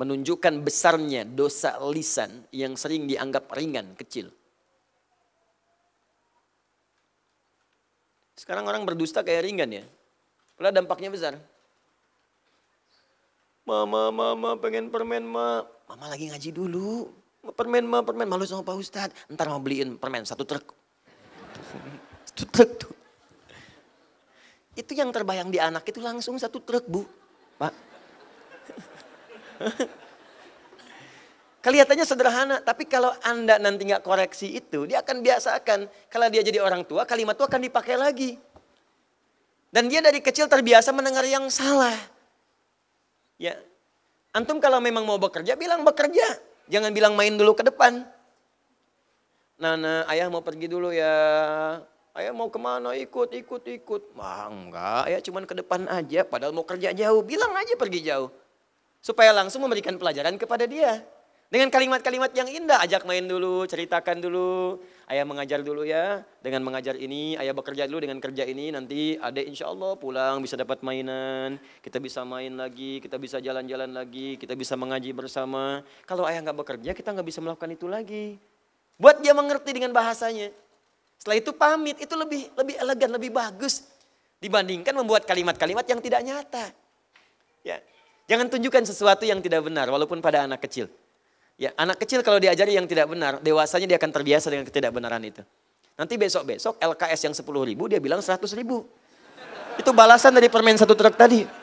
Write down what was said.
menunjukkan besarnya dosa lisan yang sering dianggap ringan, kecil. Sekarang orang berdusta kayak ringan ya. Padahal dampaknya besar. Mama, mama pengen permen ma. Mama lagi ngaji dulu. Permen ma, permen malu sama Pak Ustadz. Ntar mau beliin permen satu truk. satu truk tuh. Itu yang terbayang di anak itu langsung satu truk bu. Pak, Kelihatannya sederhana, tapi kalau Anda nanti nggak koreksi itu, dia akan biasakan. Kalau dia jadi orang tua, kalimat itu akan dipakai lagi. Dan dia dari kecil terbiasa mendengar yang salah. Ya, Antum kalau memang mau bekerja, bilang bekerja. Jangan bilang main dulu ke depan. Nana, ayah mau pergi dulu ya. Ayah mau kemana? Ikut, ikut, ikut. Wah enggak, ayah cuman ke depan aja. Padahal mau kerja jauh. Bilang aja pergi jauh. Supaya langsung memberikan pelajaran kepada dia. Dengan kalimat-kalimat yang indah, ajak main dulu, ceritakan dulu. Ayah mengajar dulu ya, dengan mengajar ini, ayah bekerja dulu dengan kerja ini, nanti adek insya Allah pulang bisa dapat mainan, kita bisa main lagi, kita bisa jalan-jalan lagi, kita bisa mengaji bersama. Kalau ayah nggak bekerja, kita nggak bisa melakukan itu lagi. Buat dia mengerti dengan bahasanya. Setelah itu pamit, itu lebih lebih elegan, lebih bagus dibandingkan membuat kalimat-kalimat yang tidak nyata. Ya, Jangan tunjukkan sesuatu yang tidak benar walaupun pada anak kecil. Ya, anak kecil kalau diajari yang tidak benar, dewasanya dia akan terbiasa dengan ketidakbenaran itu. Nanti besok-besok LKS yang sepuluh ribu, dia bilang seratus ribu. Itu balasan dari permen satu truk tadi.